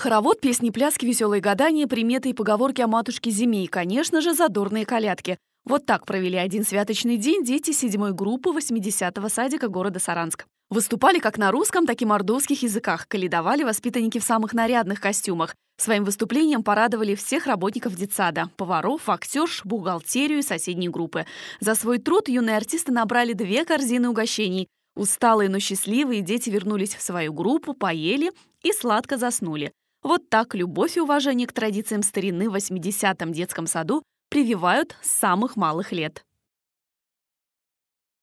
Хоровод, песни, пляски, веселые гадания, приметы и поговорки о матушке зиме и, конечно же, задорные колядки. Вот так провели один святочный день дети седьмой группы 80-го садика города Саранск. Выступали как на русском, так и мордовских языках, каледовали воспитанники в самых нарядных костюмах. Своим выступлением порадовали всех работников детсада – поваров, актерш, бухгалтерию и соседние группы. За свой труд юные артисты набрали две корзины угощений. Усталые, но счастливые дети вернулись в свою группу, поели и сладко заснули. Вот так любовь и уважение к традициям старины в 80-м детском саду прививают с самых малых лет.